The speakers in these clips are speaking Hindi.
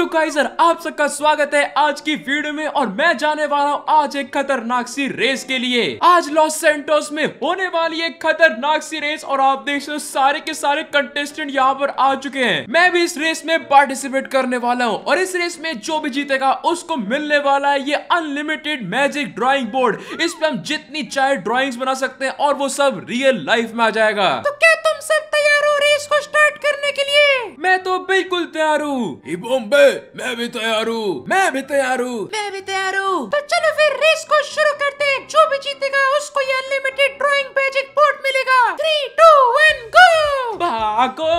तो गाइस आप सबका स्वागत है आज की वीडियो में और मैं जाने वाला हूँ आज एक खतरनाक सी रेस के लिए आज लॉस सेंटोस में होने वाली एक खतरनाक सी रेस और आप देख सकते हो सारे के सारे कंटेस्टेंट यहाँ पर आ चुके हैं मैं भी इस रेस में पार्टिसिपेट करने वाला हूँ और इस रेस में जो भी जीतेगा उसको मिलने वाला है ये अनलिमिटेड मैजिक ड्रॉइंग बोर्ड इस पे हम जितनी चाहे ड्रॉइंग्स बना सकते हैं और वो सब रियल लाइफ में आ जाएगा तो क्या सब तैयार हो रेस को स्टार्ट करने के लिए मैं तो बिल्कुल तैयार हूँ बॉम्बे मैं भी तैयार हूँ मैं भी तैयार हूँ मैं भी तैयार हूँ तो चलो फिर रेस को शुरू करते हैं जो भी जीतेगा उसको ये अनलिमिटेड ड्राइंग मैजिक बोर्ड मिलेगा थ्री टू वन गो भागो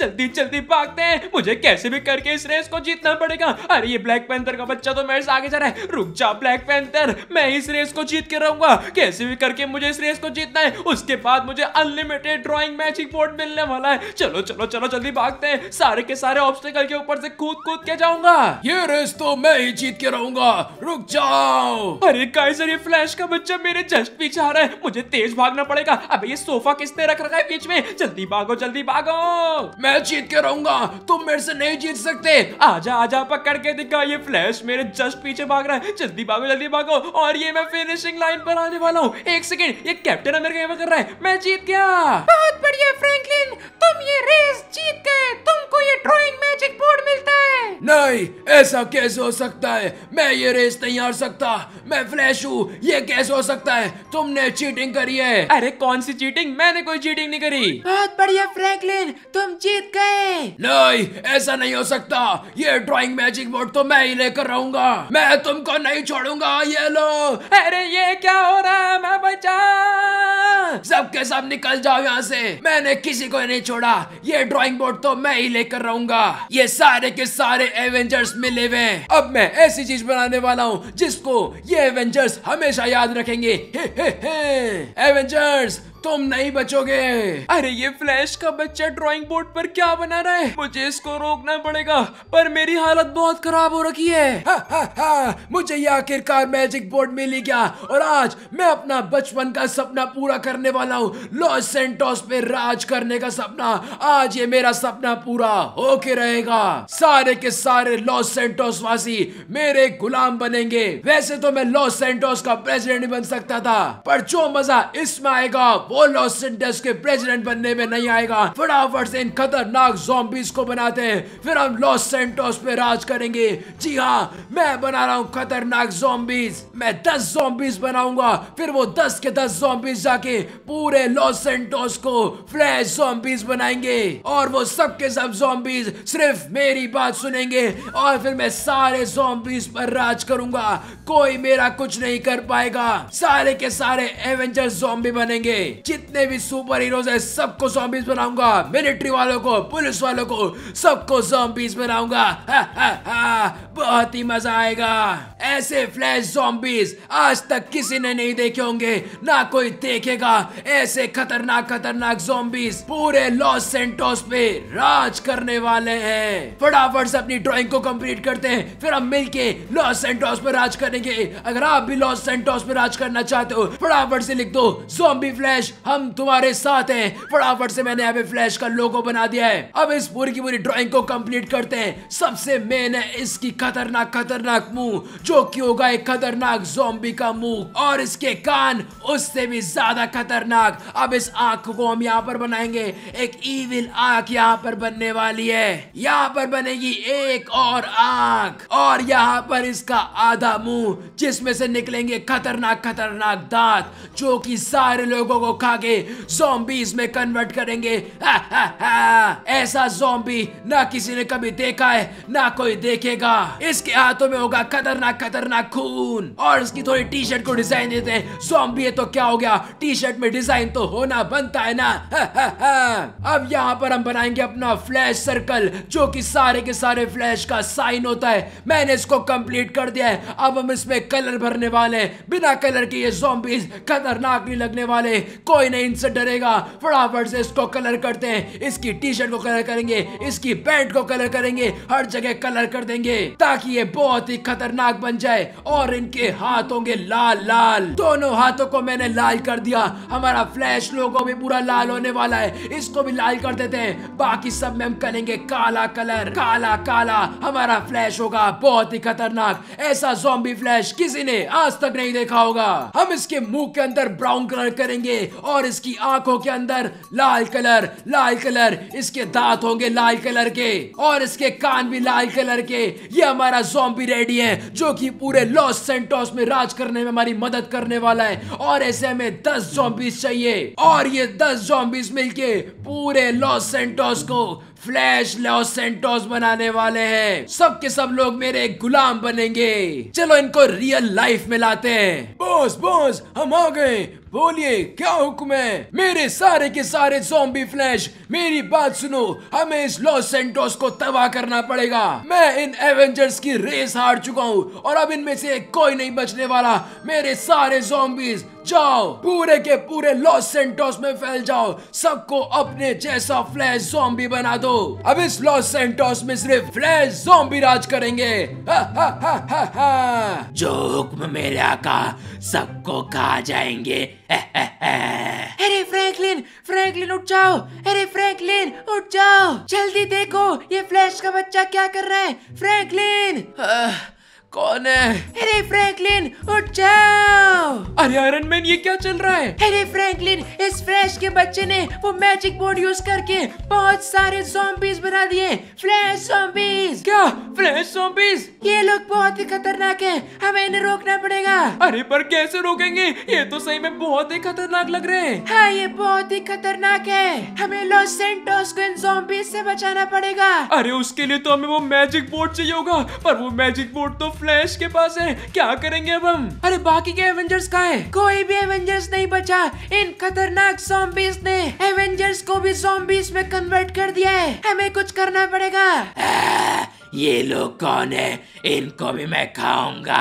जल्दी जल्दी भागते हैं मुझे कैसे भी करके इस रेस को जीतना पड़ेगा अरे ये ब्लैक पैंथर का बच्चा तो मेरे से आगे जा रहा है रुक जा ब्लैक पैंथर मैं इस रेस को जीत के रहूंगा कैसे भी करके मुझे इस रेस को जीतना है उसके बाद मुझे unlimited drawing match testing port मिलने वाला है चलो चलो चलो जल्दी भागते हैं सारे के सारे ऑब्स्टेकल के ऊपर से कूद कूद के जाऊंगा ये रेस तो मैं ही जीत के रहूंगा रुक जाओ अरे काइजर ये फ्लैश का बच्चा मेरे जस्ट पीछे आ रहा है मुझे तेज भागना पड़ेगा अब ये सोफा किसने रख रखा है बीच में जल्दी भागो जल्दी भागो मैं जीत के रहूंगा तुम मेरे से नहीं जीत सकते आजा आजा पकड़ के दिखा ये फ्लैश मेरे जस्ट पीछे भाग रहा है जल्दी भागो जल्दी भागो और ये मैं फिनिशिंग लाइन पर आने वाला हूँ एक सेकेंड ये कैप्टन अमेरिका कर रहा है मैं जीत गया बहुत बढ़िया फ्रैंकलिन तुम ये रेस जीत गए तुमको ये ड्राइंग मैजिक बोर्ड मिलता है नहीं ऐसा कैसे हो सकता है मैं ये रेस नहीं हार सकता मैं फ्लैश हूँ ये कैसे हो सकता है तुमने चीटिंग करी है अरे कौन सी चीटिंग मैंने कोई चीटिंग नहीं करी बहुत बढ़िया फ्रैंकलिन तुम जीत गए नहीं ऐसा नहीं हो सकता ये ड्राइंग मैजिक बोर्ड तो मैं ही लेकर रहूंगा मैं तुमको नहीं छोड़ूंगा ये लो अरे ये क्या हो रहा है मैं बचा सबके सब निकल जाओ यहाँ से मैं मैंने किसी को नहीं छोड़ा ये ड्राइंग बोर्ड तो मैं ही लेकर रहूंगा ये सारे के सारे एवेंजर्स मिले हुए अब मैं ऐसी चीज बनाने वाला हूँ जिसको ये एवेंजर्स हमेशा याद रखेंगे हे हे हे एवेंजर्स तुम नहीं बचोगे अरे ये फ्लैश का बच्चा ड्राइंग बोर्ड पर क्या बना रहा है मुझे इसको रोकना पड़ेगा पर मेरी हालत बहुत खराब हो रखी है हा, हा, हा, मुझे ये आखिरकार मैजिक बोर्ड मिली गया और आज मैं अपना बचपन का सपना पूरा करने वाला हूँ लॉस सेंटोस पे राज करने का सपना आज ये मेरा सपना पूरा होके रहेगा सारे के सारे लॉस सेंटोस वासी मेरे गुलाम बनेंगे वैसे तो मैं लॉस सेंटोस का प्रेसिडेंट बन सकता था पर जो मजा इसमें आएगा वो वो लॉस इंडस के प्रेसिडेंट बनने में नहीं आएगा फटाफट से इन खतरनाक जोम्बिस को बनाते हैं फिर हम लॉस सेंटोस पे राज करेंगे जी हाँ मैं बना रहा हूँ खतरनाक जोम्बिस मैं दस जोम्बिस बनाऊंगा फिर वो दस के दस जोम्बिस जाके पूरे लॉस सेंटोस को फ्लैश जोम्बिस बनाएंगे और वो सब के सब जोम्बिस सिर्फ मेरी बात सुनेंगे और फिर मैं सारे जोम्बिस पर राज करूंगा कोई मेरा कुछ नहीं कर पाएगा सारे के सारे एवेंजर्स जोम्बी बनेंगे जितने भी सुपर हीरोज है सबको जॉम्बीज बनाऊंगा मिलिट्री वालों को पुलिस वालों को सबको जॉम्बीज बनाऊंगा बहुत ही मजा आएगा ऐसे फ्लैश जॉम्बीज आज तक किसी ने नहीं देखे होंगे ना कोई देखेगा ऐसे खतरनाक खतरनाक जॉम्बीज पूरे लॉस सेंटोस पे राज करने वाले हैं फटाफट से अपनी ड्राइंग को कंप्लीट करते हैं फिर हम मिलके लॉस सेंटोस पे राज करेंगे अगर आप भी लॉस सेंटोस पे राज करना चाहते हो फटाफट से लिख दो जॉम्बी फ्लैश फ्लैश हम तुम्हारे साथ हैं फटाफट से मैंने यहाँ पे फ्लैश का लोगो बना दिया है अब इस पूरी की पूरी ड्रॉइंग को कंप्लीट करते हैं सबसे मेन है इसकी खतरनाक खतरनाक मुंह जो कि होगा एक खतरनाक जोम्बी का मुंह और इसके कान उससे भी ज्यादा खतरनाक अब इस आंख को हम यहाँ पर बनाएंगे एक ईविल आंख यहाँ पर बनने वाली है यहाँ पर बनेगी एक और आंख और यहाँ पर इसका आधा मुंह जिसमें से निकलेंगे खतरनाक खतरनाक दांत जो कि सारे लोगों को खा के जोम्बीज में कन्वर्ट करेंगे ऐसा जोम्बी ना किसी ने कभी देखा है ना कोई देखेगा इसके हाथों में होगा खतरनाक खतरनाक खून और इसकी थोड़ी टी शर्ट को डिजाइन देते हैं जोम्बी है तो क्या हो गया टी शर्ट में डिजाइन तो होना बनता है ना अब यहाँ पर हम बनाएंगे अपना फ्लैश सर्कल जो कि सारे के सारे फ्लैश का साइन होता है मैंने इसको कंप्लीट कर दिया है अब हम इसमें कलर भरने वाले बिना कलर के ये जोम्बीज खतरनाक नहीं लगने वाले कोई नहीं इनसे डरेगा फटाफट से इसको कलर करते हैं इसकी टी शर्ट को कलर करेंगे इसकी पैंट को कलर करेंगे हर जगह कलर कर देंगे ताकि ये बहुत ही खतरनाक बन जाए और इनके हाथ होंगे लाल लाल दोनों हाथों को मैंने लाल कर दिया हमारा फ्लैश लोगो भी पूरा लाल होने वाला है इसको भी लाल कर देते हैं बाकी सब में हम करेंगे काला कलर काला काला हमारा फ्लैश होगा बहुत ही खतरनाक ऐसा जोम्बी फ्लैश किसी ने आज तक नहीं देखा होगा हम इसके मुंह के अंदर ब्राउन कलर करेंगे और इसकी आंखों के अंदर लाल कलर लाल कलर इसके दांत होंगे लाल कलर के और इसके कान भी लाल कलर के ये हमारा जोम्बी रेडी है जो कि पूरे लॉस सेंटोस में राज करने में हमारी मदद करने वाला है और ऐसे हमें दस जॉम्बीज चाहिए और ये दस जॉम्बीज मिलके पूरे लॉस सेंटोस को फ्लैश लॉस सेंटोस बनाने वाले हैं सब के सब लोग मेरे गुलाम बनेंगे चलो इनको रियल लाइफ में लाते हैं बॉस बॉस हम आ गए बोलिए क्या हुक्म है मेरे सारे के सारे जोम्बी फ्लैश मेरी बात सुनो हमें इस लॉस सेंटोस को तबाह करना पड़ेगा मैं इन एवेंजर्स की रेस हार चुका हूँ और अब इनमें से कोई नहीं बचने वाला मेरे सारे जोम्बीज जाओ पूरे के पूरे लॉस सेंटोस में फैल जाओ सबको अपने जैसा फ्लैश जोम्बी बना दो अब इस लॉस सेंटोस में सिर्फ फ्लैश जोम्बी राज करेंगे जो हुक्म मेरे आका सबको खा जाएंगे अरे फ्रैंकलिन फ्रैंकलिन उठ जाओ अरे फ्रैंकलिन उठ जाओ जल्दी देखो ये फ्लैश का बच्चा क्या कर रहा है फ्रैंकलिन कौन है अरे फ्रैंकलिन उठ जाओ अरे आयरन मैन ये क्या चल रहा है अरे फ्रैंकलिन इस फ्लैश के बच्चे ने वो मैजिक बोर्ड यूज करके बहुत सारे जॉम्बीज बना दिए फ्लैश जॉम्बीज क्या फ्लैश जॉम्बीज ये लोग बहुत ही खतरनाक है हमें इन्हें रोकना पड़ेगा अरे पर कैसे रोकेंगे ये तो सही में बहुत ही खतरनाक लग रहे हैं हाँ ये बहुत ही खतरनाक है हमें लॉस सेंटोस को इन जॉम्बीज से बचाना पड़ेगा अरे उसके लिए तो हमें वो मैजिक बोर्ड चाहिए होगा पर वो मैजिक बोर्ड तो फ्लैश के पास है क्या करेंगे अब हम अरे बाकी के एवेंजर्स का है कोई भी एवेंजर्स नहीं बचा इन खतरनाक सॉम्बीज ने एवेंजर्स को भी सॉम्बीज में कन्वर्ट कर दिया है हमें कुछ करना पड़ेगा ये लोग कौन है इनको भी मैं खाऊंगा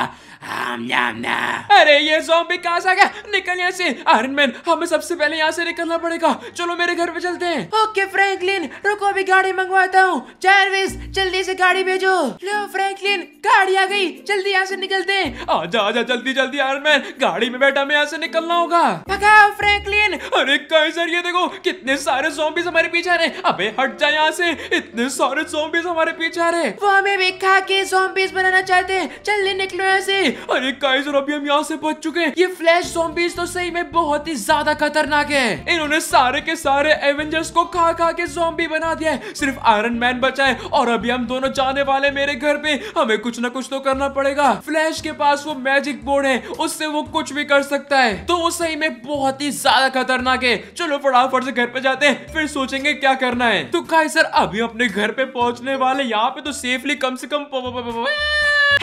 अरे ये जॉम्बी कहाँ से आ गया निकल यहाँ से आयरन मैन हमें सबसे पहले यहाँ से निकलना पड़ेगा चलो मेरे घर पे चलते हैं ओके फ्रैंकलिन रुको अभी गाड़ी मंगवाता हूँ चार्विस जल्दी से गाड़ी भेजो लो फ्रैंकलिन गाड़ी आ गई जल्दी यहाँ से निकलते हैं आजा आजा जल्दी जल्दी आयरन मैन गाड़ी में बैठा मैं यहाँ से निकलना होगा भगाओ फ्रैंकलिन अरे कैसर ये देखो कितने सारे जोम्बिस हमारे पीछे आ रहे अबे हट जा यहाँ से इतने सारे जोम्बिस हमारे पीछे आ रहे वो हमें भी खा के जोम्बिस बनाना चाहते हैं जल्दी निकलो यहाँ से अरे गाइस और अभी हम यहाँ से बच चुके हैं ये फ्लैश जोम्बीज तो सही में बहुत ही ज्यादा खतरनाक है इन्होंने सारे के सारे एवेंजर्स को खा खा के जोम्बी बना दिया है सिर्फ आयरन मैन बचा है और अभी हम दोनों जाने वाले मेरे घर पे हमें कुछ ना कुछ तो करना पड़ेगा फ्लैश के पास वो मैजिक बोर्ड है उससे वो कुछ भी कर सकता है तो वो सही में बहुत ही ज्यादा खतरनाक है चलो फटाफट से घर पे जाते हैं फिर सोचेंगे क्या करना है तो खाई सर अभी अपने घर पे पहुंचने वाले यहाँ पे तो सेफली कम से कम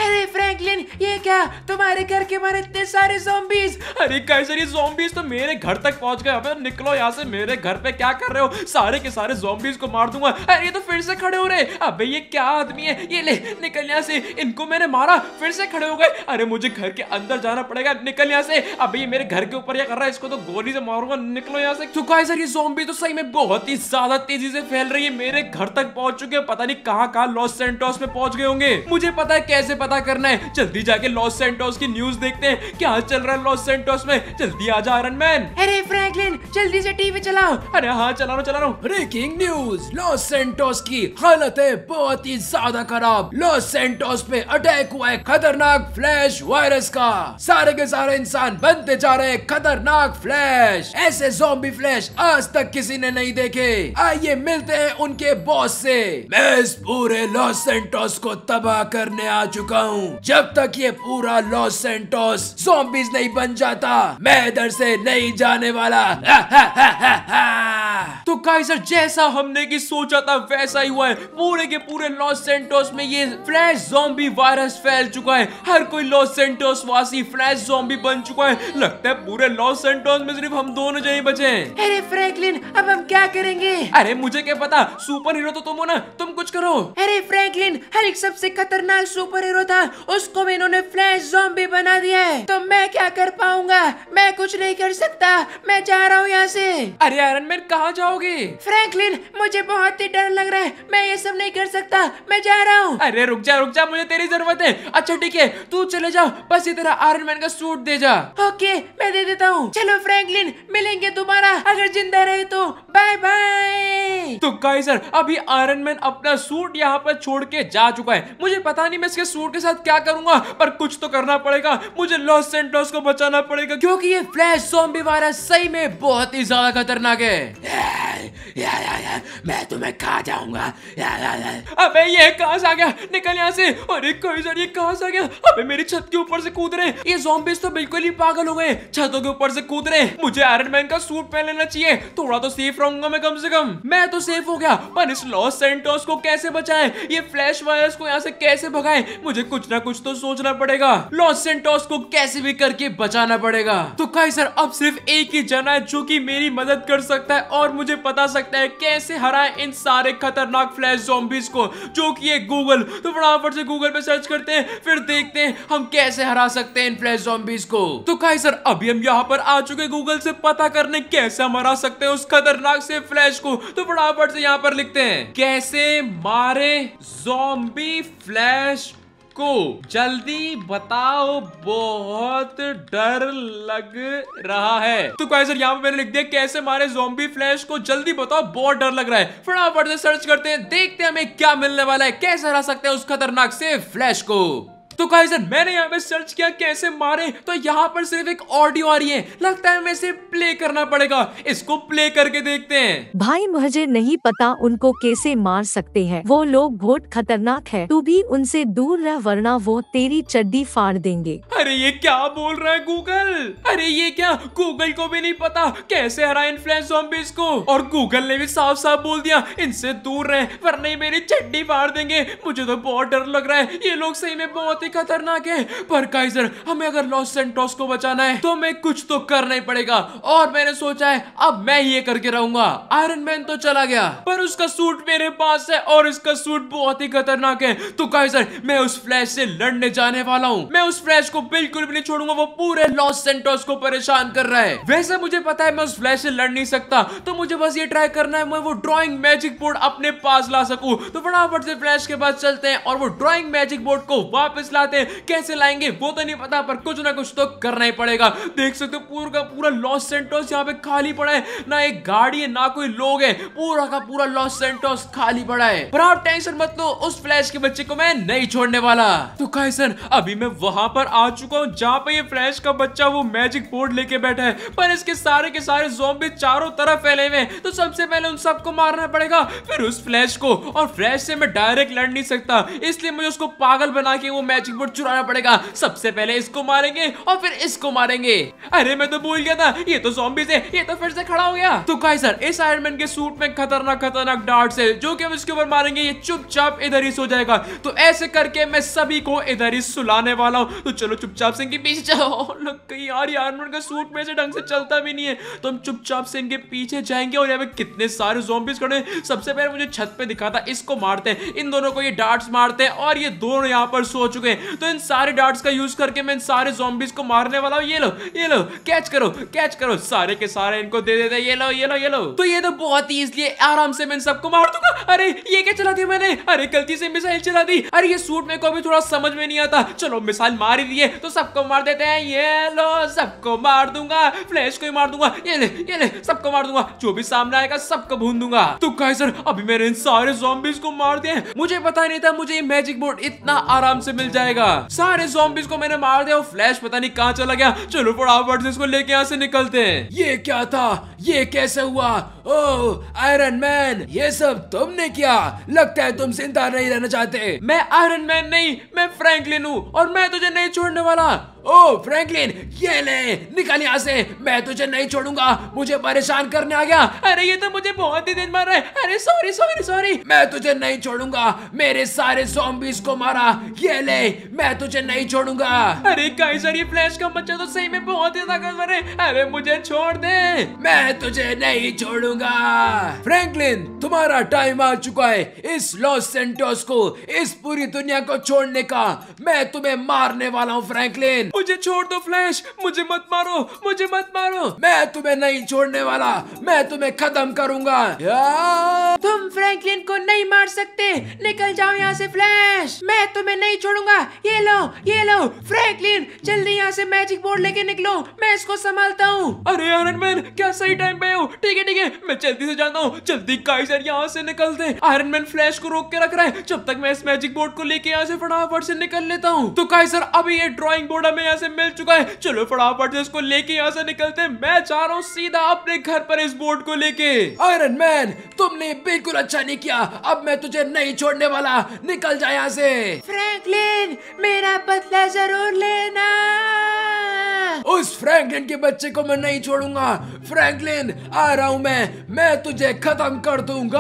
अरे फ्रैंकलिन ये क्या तुम्हारे घर के बाहर इतने सारे जोम्बीज अरे कई सारी जोम्बीज तो मेरे घर तक पहुंच गए अबे निकलो यहाँ से मेरे घर पे क्या कर रहे हो सारे के सारे जोम्बीज को मार दूंगा अरे ये तो फिर से खड़े हो रहे अबे ये क्या आदमी है ये ले निकल यहाँ से इनको मैंने मारा फिर से खड़े हो गए अरे मुझे घर के अंदर जाना पड़ेगा निकल यहाँ से अब ये मेरे घर के ऊपर क्या कर रहा है इसको तो गोली से मारूंगा निकलो यहाँ से तो गाइस ये जोम्बी तो सही में बहुत ही ज्यादा तेजी से फैल रही है मेरे घर तक पहुंच चुके हैं पता नहीं कहाँ कहाँ लॉस सेंटोस में पहुंच गए होंगे मुझे पता है कैसे पता करना करना है जल्दी जाके लॉस सेंटोस की न्यूज देखते हैं क्या चल रहा है लॉस सेंटोस में जल्दी आ जा मैन अरे फ्रैंकलिन जल्दी से टीवी चलाओ अरे हाँ चला रहा चला रहा ब्रेकिंग न्यूज लॉस सेंटोस की हालत है बहुत ही ज्यादा खराब लॉस सेंटोस पे अटैक हुआ है खतरनाक फ्लैश वायरस का सारे के सारे इंसान बनते जा रहे हैं खतरनाक फ्लैश ऐसे जोम्बी फ्लैश आज तक किसी ने नहीं देखे आइए मिलते हैं उनके बॉस से मैं इस पूरे लॉस सेंटोस को तबाह करने आ चुका हूँ जब तक ये पूरा लॉस सेंटोस जोबिस नहीं बन जाता मैं इधर से नहीं जाने वाला तो काइजर जैसा हमने की सोचा था वैसा ही हुआ है पूरे के पूरे लॉस सेंटोस में ये फ्लैश जोम्बी वायरस फैल चुका है हर कोई लॉस सेंटोस वासी फ्लैश जोम्बी बन चुका है लगता है पूरे लॉस सेंटोस में सिर्फ हम दोनों जने बचे अरे फ्रैंकलिन अब हम क्या करेंगे अरे मुझे क्या पता सुपर हीरो तो तुम हो ना तुम कुछ करो अरे फ्रैंकलिन हर एक सबसे खतरनाक सुपर हीरो था उसको भी इन्होंने फ्लैश जॉम्बी बना दिया है तो मैं क्या कर पाऊंगा मैं कुछ नहीं कर सकता मैं जा रहा हूँ यहाँ से अरे आयरन मैन कहाँ जाओगे फ्रैंकलिन मुझे बहुत ही डर लग रहा है मैं ये सब नहीं कर सकता मैं जा रहा हूँ अरे रुक जा रुक जा मुझे तेरी जरूरत है अच्छा ठीक है तू चले जाओ बस ये तरह आयरन मैन का सूट दे जा ओके मैं दे देता हूँ चलो फ्रेंकलिन मिलेंगे दोबारा अगर जिंदा रहे तो बाय बाय तो गाइस सर अभी आयरन मैन अपना सूट यहाँ पर छोड़ के जा चुका है मुझे पता नहीं मैं इसके सूट के साथ क्या करूंगा पर कुछ तो करना पड़ेगा मुझे लॉस सेंटोस को बचाना पड़ेगा क्योंकि ये फ्लैश जोम्बी वायरस सही में बहुत ही ज्यादा खतरनाक है या या या, मैं तुम्हें खा जाऊंगा अबे ये कहा आ गया निकल यहाँ से अरे कोई सर ये कहा आ गया अबे मेरी छत के ऊपर से कूद रहे ये जोम्बिस तो बिल्कुल ही पागल हो गए छतों के ऊपर से कूद रहे मुझे आयरन मैन का सूट पहन लेना चाहिए थोड़ा तो सेफ रहूंगा मैं कम से कम मैं तो सेफ हो गया पर इस लॉस सेंटोस को कैसे बचाए ये फ्लैश वायरस को यहाँ से कैसे भगाए मुझे कुछ न ना कुछ तो सोचना पड़ेगा लॉस सेंटोस को कैसे भी करके बचाना पड़ेगा तो कई सर अब सिर्फ एक ही जना है जो कि मेरी मदद कर सकता है और मुझे बता सकता है कैसे हराए इन सारे खतरनाक फ्लैश जॉम्बीज को जो कि ये गूगल तो फटाफट से गूगल पे सर्च करते हैं फिर देखते हैं हम कैसे हरा सकते हैं इन फ्लैश जॉम्बीज को तो कई सर अभी हम यहाँ पर आ चुके गूगल से पता करने कैसे हम हरा सकते हैं उस खतरनाक से फ्लैश को तो फटाफट से यहाँ पर लिखते हैं कैसे मारे जोम्बी फ्लैश को जल्दी बताओ बहुत डर लग रहा है तो क्वेश्चन यहाँ पे मैंने लिख दिया कैसे मारे जोम्बी फ्लैश को जल्दी बताओ बहुत डर लग रहा है फटाफट से सर्च करते हैं देखते हैं हमें क्या मिलने वाला है कैसे हरा सकते हैं उस खतरनाक से फ्लैश को तो कहा मैंने यहाँ पे सर्च किया कैसे मारे तो यहाँ पर सिर्फ एक ऑडियो आ रही है लगता है इसे प्ले करना पड़ेगा इसको प्ले करके देखते हैं भाई मुझे नहीं पता उनको कैसे मार सकते हैं वो लोग बहुत खतरनाक है तू भी उनसे दूर रह वरना वो तेरी चड्डी फाड़ देंगे अरे ये क्या बोल रहा है गूगल अरे ये क्या गूगल को भी नहीं पता कैसे हरा इन्फ्लुएंस जॉम्बीज को और गूगल ने भी साफ साफ बोल दिया इनसे दूर रहे वरना मेरी चड्डी फाड़ देंगे मुझे तो बहुत डर लग रहा है ये लोग सही में बहुत ही खतरनाक है पर काइजर हमें अगर लॉस सेंटोस को बचाना है तो हमें कुछ तो करना ही पड़ेगा और मैंने सोचा है अब मैं ये करके रहूंगा आयरन मैन तो चला गया पर उसका सूट मेरे पास है और इसका सूट बहुत ही खतरनाक है तो काइजर मैं उस फ्लैश से लड़ने जाने वाला हूँ मैं उस फ्लैश को बिल्कुल भी नहीं छोड़ूंगा वो पूरे लॉस सेंटोस को परेशान कर रहा है वैसे मुझे पता है मैं उस फ्लैश से लड़ नहीं सकता तो मुझे बस ये ट्राई करना है मैं वो ड्रॉइंग मैजिक बोर्ड अपने पास ला सकू तो फटाफट से फ्लैश के पास चलते हैं और वो ड्रॉइंग मैजिक बोर्ड को वापस ला चाहते हैं कैसे लाएंगे वो तो नहीं पता पर कुछ ना कुछ तो करना ही पड़ेगा देख सकते हो पूरा का पूरा लॉस सेंटोस यहाँ पे खाली पड़ा है ना एक गाड़ी है ना कोई लोग है पूरा का पूरा लॉस सेंटोस खाली पड़ा है पर आप टेंशन मत लो उस फ्लैश के बच्चे को मैं नहीं छोड़ने वाला तो काइसन अभी मैं वहां पर आ चुका हूँ जहाँ पे ये फ्लैश का बच्चा वो मैजिक बोर्ड लेके बैठा है पर इसके सारे के सारे जोम्बी चारों तरफ फैले हुए तो सबसे पहले उन सबको मारना पड़ेगा फिर उस फ्लैश को और फ्लैश से मैं डायरेक्ट लड़ नहीं सकता इसलिए मुझे उसको पागल बना के वो मैजिक मैजिक बोर्ड चुराना पड़ेगा सबसे पहले इसको मारेंगे और फिर इसको मारेंगे अरे मैं तो भूल गया था ये तो सोम्बी से ये तो फिर से खड़ा हो गया तो कहा सर इस आयरमैन के सूट में खतरनाक खतरनाक डार्ट है जो की हम इसके ऊपर मारेंगे ये चुपचाप इधर ही सो जाएगा तो ऐसे करके मैं सभी को इधर ही सुलाने वाला हूँ तो चलो चुपचाप से इनके पीछे जाओ यार आयरन का सूट में से ढंग से चलता भी नहीं है तो हम चुपचाप से इनके पीछे जाएंगे और यहाँ पे कितने सारे जोम्बिस खड़े सबसे पहले मुझे छत पे दिखा था इसको मारते हैं इन दोनों को ये डार्ट्स मारते हैं और ये दोनों यहाँ पर सो चुके में तो इन सारे डार्ट्स का यूज करके मैं इन सारे जॉम्बिस को मारने वाला हूँ ये लो ये लो कैच करो कैच करो सारे के सारे इनको दे देते ये लो ये लो ये लो तो ये तो बहुत ही इसलिए आराम से मैं सबको मार दूंगा अरे ये क्या चला दी मैंने अरे गलती से मिसाइल चला दी अरे ये सूट मेरे को अभी थोड़ा समझ में नहीं आता चलो मिसाइल मार ही दिए तो सबको मार देते हैं ये लो सबको मार दूंगा फ्लैश को ही मार दूंगा ये ले ये ले सबको मार दूंगा जो भी सामने आएगा सबको भून दूंगा तो कहे सर अभी मेरे इन सारे जॉम्बीज को मार दिए मुझे पता नहीं था मुझे ये मैजिक बोर्ड इतना आराम से मिल जाए जाएगा सारे जोम्बिस को मैंने मार दिया फ्लैश पता नहीं कहाँ चला गया चलो फटाफट से इसको लेके यहाँ से निकलते हैं ये क्या था ये कैसे हुआ ओ आयरन मैन ये सब तुमने किया लगता है तुम जिंदा नहीं रहना चाहते मैं आयरन मैन नहीं मैं फ्रैंकलिन हूँ और मैं तुझे नहीं छोड़ने वाला ओ फ्रैंकलिन ये ले निकाल यहाँ से मैं तुझे नहीं छोड़ूंगा मुझे परेशान करने आ गया अरे ये तो मुझे बहुत ही दिन मार रहा है अरे सॉरी सॉरी सॉरी मैं तुझे नहीं छोड़ूंगा मेरे सारे zombies को मारा ये ले मैं तुझे नहीं छोड़ूंगा अरे काइजर ये फ्लैश का बच्चा तो सही में बहुत ही ताकतवर है अरे मुझे छोड़ दे मैं तुझे नहीं छोड़ूंगा फ्रैंकलिन तुम्हारा टाइम आ चुका है इस लॉस सेंटोस को इस पूरी दुनिया को छोड़ने का मैं तुम्हें मारने वाला हूँ फ्रैंकलिन मुझे छोड़ दो फ्लैश मुझे मत मारो मुझे मत मारो मैं तुम्हें नहीं छोड़ने वाला मैं तुम्हें खत्म करूंगा तुम फ्रैंकलिन को नहीं मार सकते निकल जाओ यहाँ से फ्लैश मैं तुम्हें नहीं छोड़ूंगा ये लो ये लो फ्रैंकलिन जल्दी यहाँ से मैजिक बोर्ड लेके निकलो मैं इसको संभालता हूँ अरे आयरन मैन क्या सही टाइम पे हो ठीक है ठीक है मैं जल्दी से जाता हूँ जल्दी काइजर यहाँ से निकलते आयरन मैन फ्लैश को रोक के रख रहा है जब तक मैं इस मैजिक बोर्ड को लेके यहाँ से फटाफट से निकल लेता हूँ तो काइजर अभी ये ड्रॉइंग बोर्ड हमें हमें यहाँ से मिल चुका है चलो फटाफट से इसको लेके यहाँ से निकलते मैं जा रहा हूँ सीधा अपने घर पर इस बोर्ड को लेके आयरन मैन तुमने बिल्कुल अच्छा नहीं किया अब मैं तुझे नहीं छोड़ने वाला निकल जाए यहाँ से फ्रैंकलिन मेरा बदला जरूर लेना है उस फ्रैंकलिन के बच्चे को मैं नहीं छोड़ूंगा फ्रैंकलिन आ रहा हूँ मैं मैं तुझे खत्म कर दूंगा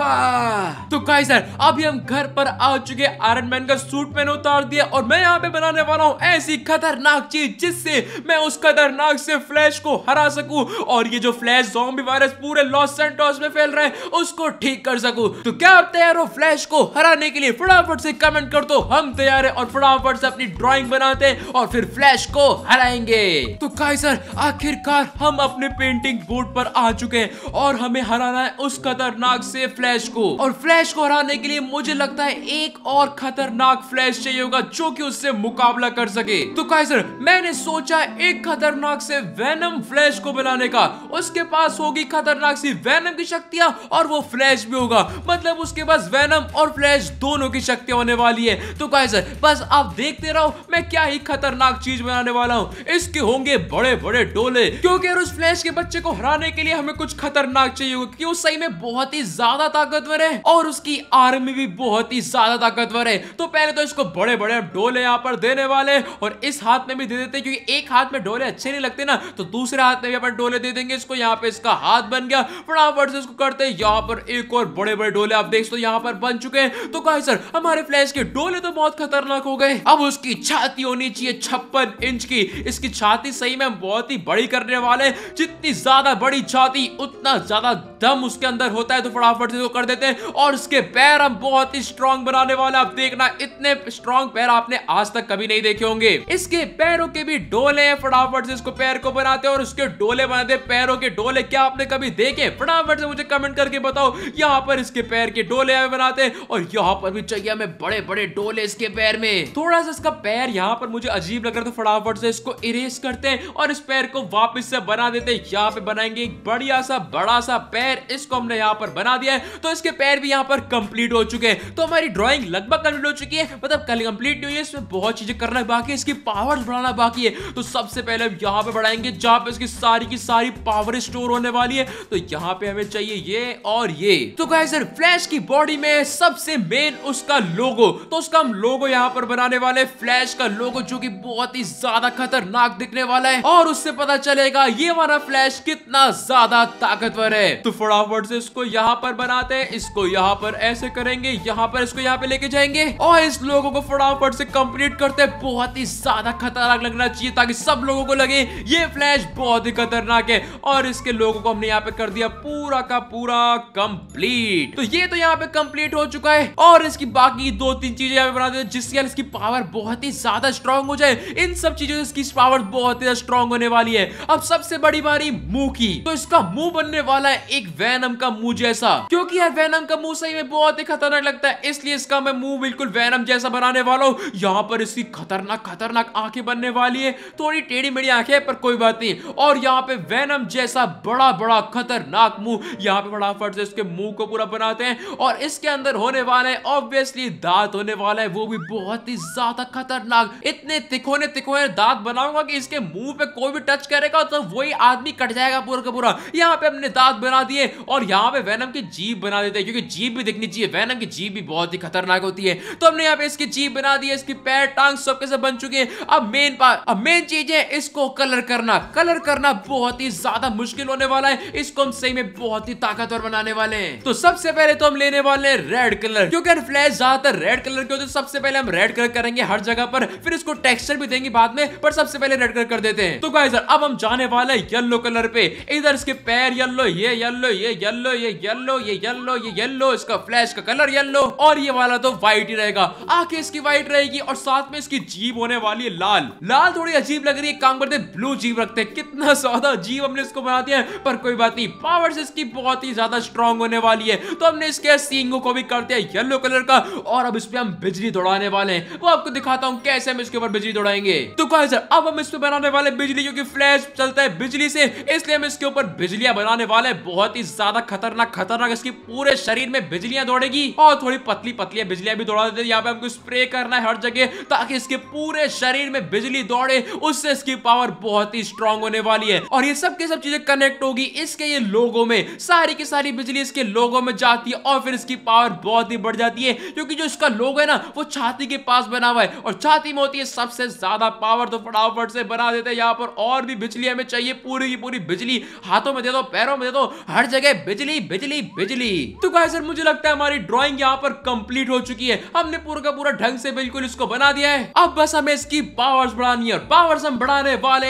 तो काई सर अभी हम घर पर आ चुके आयरन मैन का सूट मैंने उतार दिया और मैं यहाँ पे बनाने वाला हूँ ऐसी खतरनाक चीज जिससे मैं उस खतरनाक से फ्लैश को हरा सकू और ये जो फ्लैश जॉम्बी वायरस पूरे लॉस सेंटोस में फैल रहा है उसको ठीक कर सकू तो क्या आप तैयार हो फ्लैश को हराने के लिए फटाफट से कमेंट कर दो हम तैयार है और फटाफट से अपनी ड्रॉइंग बनाते हैं और फिर फ्लैश को हराएंगे तो काइसर आखिरकार हम अपने पेंटिंग बोर्ड पर आ चुके हैं और हमें हराना है उस खतरनाक से फ्लैश को और फ्लैश को हराने के लिए मुझे लगता है एक और खतरनाक फ्लैश चाहिए होगा जो कि उससे मुकाबला कर सके तो काइसर मैंने सोचा एक खतरनाक से वेनम फ्लैश को बनाने का उसके पास होगी खतरनाक सी वेनम की शक्तियां और वो फ्लैश भी होगा मतलब उसके पास वेनम और फ्लैश दोनों की शक्तियाँ होने वाली है तो काइजर बस आप देखते रहो मैं क्या ही खतरनाक चीज बनाने वाला हूँ इसके होंगे के बड़े बड़े डोले क्योंकि उस फ्लैश के बच्चे को हराने के लिए हमें कुछ खतरनाक चाहिए होगा क्योंकि सही में बहुत ही ज्यादा ताकतवर है और उसकी आर्मी भी बहुत ही ज्यादा ताकतवर है तो पहले तो इसको बड़े बड़े डोले यहाँ पर देने वाले और इस हाथ में भी दे देते क्योंकि एक हाथ में डोले अच्छे नहीं लगते ना तो दूसरे हाथ में भी अपन डोले दे देंगे इसको यहाँ पे इसका हाथ बन गया फटाफट से इसको करते यहाँ पर एक और बड़े बड़े डोले आप देख सो यहाँ पर बन चुके हैं तो कहा सर हमारे फ्लैश के डोले तो बहुत खतरनाक हो गए अब उसकी छाती होनी चाहिए छप्पन इंच की इसकी छाती सही में बहुत ही बड़ी करने वाले जितनी ज्यादा बड़ी छाती उतना ज्यादा दम उसके अंदर होता है तो फटाफट से वो तो कर देते हैं और उसके पैर हम बहुत ही स्ट्रॉन्ग बनाने वाले आप देखना इतने स्ट्रॉन्ग पैर आपने आज तक कभी नहीं देखे होंगे इसके पैरों के भी डोले हैं फटाफट से इसको पैर को बनाते हैं और उसके डोले बनाते हैं पैरों के डोले क्या आपने कभी देखे फटाफट से मुझे कमेंट करके बताओ यहाँ पर इसके पैर के डोले हमें बनाते हैं और यहाँ पर भी चाहिए हमें बड़े बड़े डोले इसके पैर में थोड़ा सा इसका पैर यहाँ पर मुझे अजीब लग रहा था तो फटाफट से इसको इरेज करते लेते और इस पैर को वापस से बना देते यहाँ पे बनाएंगे एक बढ़िया सा बड़ा सा पैर इसको हमने यहाँ पर बना दिया है तो इसके पैर भी यहाँ पर कंप्लीट हो चुके हैं तो हमारी ड्रॉइंग लगभग कंप्लीट हो चुकी है मतलब कल कंप्लीट नहीं हुई है इसमें बहुत चीजें करना बाकी इसकी पावर बढ़ाना बाकी है तो सबसे पहले हम यहाँ पे बढ़ाएंगे जहाँ पे इसकी सारी की सारी पावर स्टोर होने वाली है तो यहाँ पे हमें चाहिए ये और ये तो सर फ्लैश की बॉडी में सबसे मेन उसका लोगो तो उसका हम लोगो यहाँ पर बनाने वाले फ्लैश का लोगो जो की बहुत ही ज्यादा खतरनाक दिखने वाला वाला है और उससे पता चलेगा ये हमारा फ्लैश कितना ज्यादा ताकतवर है तो फटाफट से इसको यहाँ पर बनाते हैं इसको यहाँ पर ऐसे करेंगे यहाँ पर इसको यहाँ पे लेके जाएंगे और इस लोगों को फटाफट से कंप्लीट करते बहुत ही ज्यादा खतरनाक लगना चाहिए ताकि सब लोगों को लगे ये फ्लैश बहुत ही खतरनाक है और इसके लोगों को हमने यहाँ पे कर दिया पूरा का पूरा कंप्लीट तो ये तो यहाँ पे कंप्लीट हो चुका है और इसकी बाकी दो तीन चीजें यहाँ पे बनाते हैं जिससे इसकी पावर बहुत ही ज्यादा स्ट्रॉन्ग हो जाए इन सब चीजों से इसकी पावर बहुत ही ज्यादा स्ट्रॉन्ग होने वाली है अब सबसे बड़ी बारी मुंह की तो इसका मुंह बनने वाला है एक वैनम का मुंह जैसा क्योंकि यार वैनम का मुंह सही में बहुत ही खतरनाक लगता है इसलिए इसका मैं मुंह बिल्कुल वैनम जैसा बनाने वाला हूँ यहाँ पर इसकी खतरनाक खतरनाक आंखें बनने वाली है थोड़ी टेढ़ी मेढ़ी आंखें पर कोई बात नहीं और यहाँ पे वैनम जैसा बड़ा बड़ा खतरनाक मुंह यहाँ पे फटाफट से इसके मुंह को पूरा बनाते हैं और इसके अंदर होने वाला है ऑब्वियसली दांत होने वाला है वो भी बहुत ही ज्यादा खतरनाक इतने तिखोने तिखोने दांत बनाऊंगा कि इसके मुंह मुंह पे कोई भी टच करेगा तो वही आदमी कट जाएगा पूरा का पूरा यहाँ पे हमने दांत बना दिए और यहाँ पे वैनम की जीप बना देते हैं क्योंकि जीप भी दिखनी चाहिए वैनम की जीप भी बहुत ही खतरनाक होती है तो हमने यहाँ पे इसकी जीप बना दी है इसकी पैर टांग सब कैसे बन चुके हैं अब मेन अब मेन चीज है इसको कलर करना कलर करना बहुत ही ज्यादा मुश्किल होने वाला है इसको हम सही में बहुत ही ताकतवर बनाने वाले हैं तो सबसे पहले तो हम लेने वाले हैं रेड कलर क्योंकि फ्लैश ज्यादातर रेड कलर के होते हैं सबसे पहले हम रेड कलर करेंगे हर जगह पर फिर इसको टेक्सचर भी देंगे बाद में पर सबसे पहले रेड कलर कर कर देते हैं तो गाइजर अब हम जाने वाले येलो कलर पे इधर इसके पैर येलो ये येलो ये येलो ये येलो ये येलो ये येलो इसका फ्लैश का कलर येलो और ये वाला तो व्हाइट ही रहेगा आंखें इसकी व्हाइट रहेगी और साथ में इसकी जीप होने वाली है लाल लाल थोड़ी अजीब लग रही है काम करते ब्लू जीप रखते हैं कितना सौदा जीप हमने इसको बना दिया है पर कोई बात नहीं पावर्स इसकी बहुत ही ज्यादा स्ट्रांग होने वाली है तो हमने इसके सींगो को भी कर दिया येलो कलर का और अब इस पे हम बिजली दौड़ाने वाले हैं वो आपको दिखाता हूँ कैसे हम इसके ऊपर बिजली दौड़ाएंगे तो कहा अब हम इस पे बनाने वाले बिजली क्योंकि फ्लैश चलता है बिजली से इसलिए हम इसके ऊपर बिजलियां बनाने वाले बहुत ही ज्यादा खतरनाक खतरनाक इसकी पूरे शरीर में बिजलियां दौड़ेगी और थोड़ी पतली पतली बिजलियां भी दौड़ा देते यहाँ पे हमको स्प्रे करना है हर जगह ताकि इसके पूरे शरीर में बिजली दौड़े उससे इसकी पावर बहुत ही स्ट्रॉन्ग होने वाली है और ये सब की सब चीजें कनेक्ट होगी इसके ये लोगों में सारी की सारी बिजली इसके लोगों में जाती है और फिर इसकी पावर बहुत ही बढ़ जाती है क्योंकि जो इसका लोग है ना वो छाती के पास बना हुआ है और छाती में होती है सबसे ज्यादा पावर तो फटाफट से बना देते यहाँ पर और भी बिजली हमें चाहिए पूरी की पूरी बिजली हाथों में दे दो पैरों में दे दो हर जगह बिजली बिजली बिजली तो गाय सर मुझे लगता है हमारी ड्रॉइंग यहाँ पर कम्प्लीट हो चुकी है हमने पूरा का पूरा ढंग से बिल्कुल इसको बना दिया है अब बस हमें इसकी पावर्स बढ़ानी है पावर्स हम बढ़ाने वाले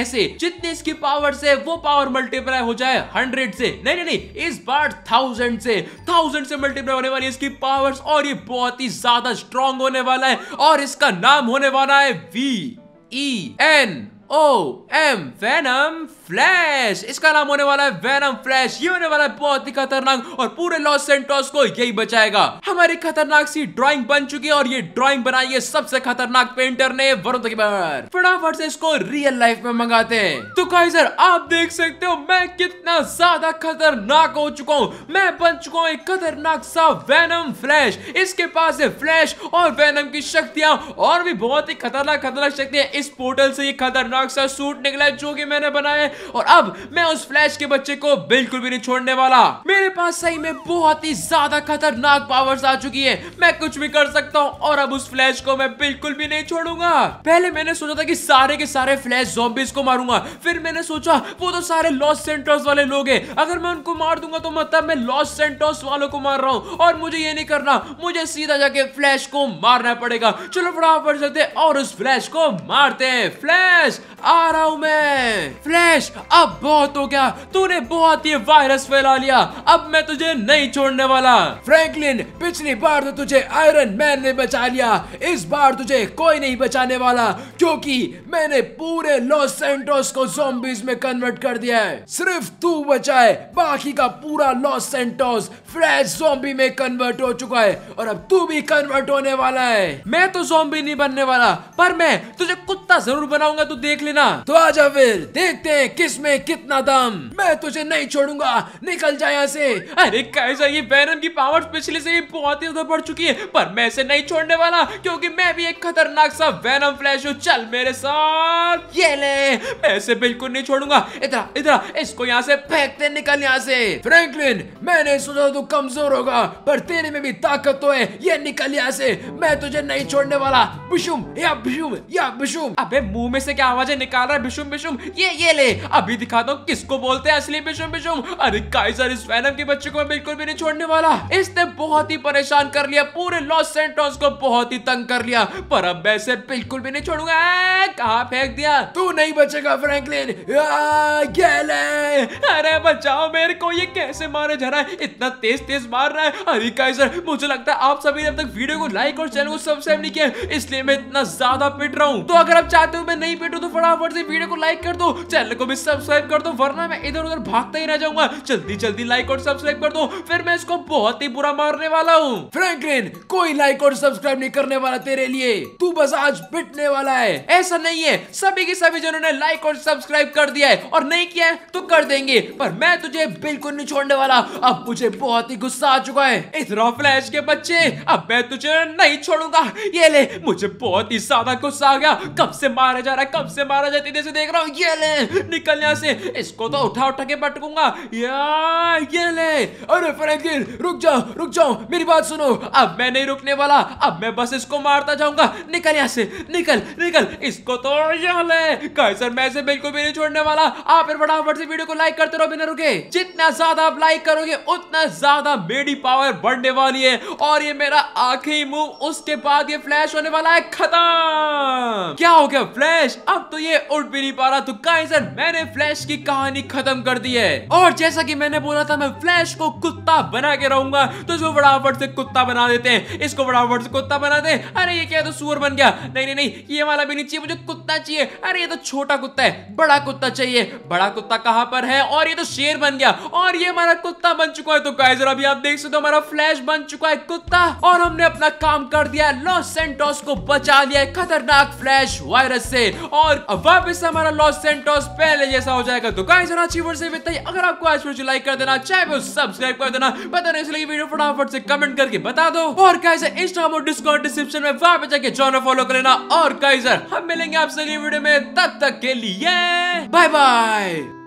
ऐसे जितने इसकी पावर्स है वो पावर मल्टीप्लाई हो जाए हंड्रेड से नहीं नहीं नहीं इस बार थाउजेंड से थाउजेंड से मल्टीप्लाई होने वाली इसकी पावर्स और ये बहुत ही ज्यादा स्ट्रॉन्ग होने वाला है और इसका नाम होने वाला है V E N O M Venom flash इसका नाम होने वाला है वैनम फ्लैश ये होने वाला है बहुत ही खतरनाक और पूरे लॉस सेंटोस को यही बचाएगा हमारी खतरनाक सी ड्राइंग बन चुकी है और ये ड्राइंग बनाई है सबसे खतरनाक पेंटर ने वरुण बार फटाफट से इसको रियल लाइफ में मंगाते हैं तो काइजर आप देख सकते हो मैं कितना ज्यादा खतरनाक हो चुका हूँ मैं बन चुका हूँ एक खतरनाक सा वैनम फ्लैश इसके पास है फ्लैश और वैनम की शक्तियाँ और भी बहुत ही खतरनाक खतरनाक शक्तियां इस पोर्टल से ये खतरनाक सा सूट निकला है जो की मैंने बनाया और अब मैं उस फ्लैश के बच्चे को बिल्कुल भी नहीं छोड़ने वाला मेरे पास सही में बहुत ही ज्यादा खतरनाक पावर आ चुकी है मैं कुछ भी कर सकता हूँ और अब उस फ्लैश को मैं बिल्कुल भी नहीं छोड़ूंगा पहले मैंने सोचा था की सारे के सारे फ्लैश जॉम्बिस को मारूंगा फिर मैंने सोचा वो तो सारे लॉस सेंटर्स वाले लोग है अगर मैं उनको मार दूंगा तो मतलब मैं लॉस सेंटर्स वालों को मार रहा हूँ और मुझे ये नहीं करना मुझे सीधा जाके फ्लैश को मारना पड़ेगा चलो फटाफट चलते और उस फ्लैश को मारते हैं फ्लैश आ रहा हूं मैं फ्लैश रमेश अब बहुत हो गया तूने बहुत ये वायरस फैला लिया अब मैं तुझे नहीं छोड़ने वाला फ्रैंकलिन पिछली बार तो तुझे आयरन मैन ने बचा लिया इस बार तुझे कोई नहीं बचाने वाला क्योंकि मैंने पूरे लॉस सेंटोस को जोम्बिस में कन्वर्ट कर दिया है सिर्फ तू बचा है बाकी का पूरा लॉस सेंटोस फ्रेश जोम्बी में कन्वर्ट हो चुका है और अब तू भी कन्वर्ट होने वाला है मैं तो जोम्बी नहीं बनने वाला पर मैं तुझे कुत्ता जरूर बनाऊंगा तू देख लेना तो आजा फिर देखते हैं किस में कितना दम मैं तुझे नहीं छोड़ूंगा निकल जाए यहाँ से अरे कैसा ये बैरन की पावर पिछले से ही बहुत ही ज्यादा बढ़ चुकी है पर मैं इसे नहीं छोड़ने वाला क्योंकि मैं भी एक खतरनाक सा वैनम फ्लैश हूँ चल मेरे साथ ये ले मैं इसे बिल्कुल नहीं छोड़ूंगा इधर इधर इसको यहाँ से फेंकते निकल यहाँ से फ्रेंकलिन मैंने सोचा तू कमजोर होगा पर तेरे में भी ताकत तो है ये निकल यहाँ से मैं तुझे नहीं छोड़ने वाला बिशुम या बिशुम या बिशुम अबे मुंह में से क्या आवाजें निकाल रहा है बिशुम बिशुम ये ये ले अभी दिखाता हूँ किसको बोलते हैं असली बिशुम बिशुम अरे काइजर इस वैनम के बच्चे को मैं बिल्कुल भी नहीं छोड़ने वाला इसने बहुत ही परेशान कर लिया पूरे लॉस सेंटोस को बहुत ही तंग कर लिया पर अब मैं बिल्कुल भी नहीं छोड़ूंगा कहा फेंक दिया तू नहीं बचेगा फ्रैंकलिन अरे बचाओ मेरे को ये कैसे मारे जा रहा है इतना तेज तेज मार रहा है अरे काइजर मुझे लगता है आप सभी ने अब तक वीडियो को लाइक और चैनल को सब्सक्राइब नहीं किया इसलिए मैं इतना ज्यादा पिट रहा हूँ तो अगर आप चाहते हो मैं नहीं पिटू तो फटाफट से वीडियो को लाइक कर दो चैनल को भी सब्सक्राइब कर दो वरना मैं इधर उधर भागता ही रह जाऊंगा जल्दी जल्दी लाइक और सब्सक्राइब कर दो फिर मैं इसको बहुत ही बुरा मारने वाला हूँ फ्रेंकलिन कोई लाइक और सब्सक्राइब नहीं करने वाला तेरे लिए तू बस आज पिटने वाला है ऐसा नहीं है सभी के सभी जनों ने लाइक और सब्सक्राइब कर दिया है और नहीं किया है तो कर देंगे पर मैं तुझे बिल्कुल नहीं छोड़ने वाला अब मुझे बहुत ही गुस्सा आ चुका है इस फ्लैश के बच्चे अब मैं तुझे नहीं छोड़ूंगा ये ले मुझे बहुत ही ज्यादा गुस्सा आ गया कब से मारा जा रहा है कब से मारा जाती तेरे देख रहा हूँ ये ले निकल यहाँ से इसको तो उठा उठा के पटकूंगा ये ले अरे फ्रैंकलिन रुक जाओ रुक जाओ मेरी बात सुनो अब मैं नहीं रुकने वाला अब मैं बस इसको मारता जाऊंगा निकल यहाँ से निकल निकल इसको तो ले सर मैं इसे बिल्कुल भी नहीं छोड़ने वाला आप फिर फटाफट से वीडियो को लाइक करते रहो बिना रुके जितना ज्यादा आप लाइक करोगे उतना ज्यादा मेरी पावर बढ़ने वाली है और ये मेरा आखिरी मूव उसके बाद ये फ्लैश होने वाला है खत्म क्या हो गया फ्लैश अब तो ये उठ भी नहीं पा रहा तो सर मैंने मैंने फ्लैश की कहानी खत्म कर दी है और जैसा कि मैंने बोला था मैं फ्लैश को कुत्ता बना के रहूंगा तो इसको फटाफट से कुत्ता बना देते हैं इसको फटाफट से कुत्ता बना दे अरे ये क्या तो सुअर बन गया नहीं नहीं नहीं ये वाला भी नहीं चाहिए मुझे कुत्ता चाहिए अरे ये तो छोटा कुत्ता है बड़ा कुत्ता चाहिए बड़ा कुत्ता कहाँ पर है और ये तो शेर बन गया और ये हमारा कुत्ता बन चुका है तो गाइजर अभी आप देख सकते हो हमारा फ्लैश बन चुका है कुत्ता और हमने अपना काम कर दिया लॉस सेंटोस को बचा लिया खतरनाक फ्लैश वायरस से और वापस हमारा लॉस सेंटोस पे पहले जैसा हो जाएगा तो गाइस और अच्छी वर्ष से अगर आपको आज वीडियो लाइक कर देना चाहे वो सब्सक्राइब कर देना बता नहीं इसलिए वीडियो फटाफट से कमेंट करके बता दो और गाइस इंस्टाग्राम और डिस्कॉर्ड डिस्क्रिप्शन में वहां पे जाके जॉनर फॉलो कर लेना और गाइस हम मिलेंगे आपसे अगली वीडियो में तब तक के लिए बाय बाय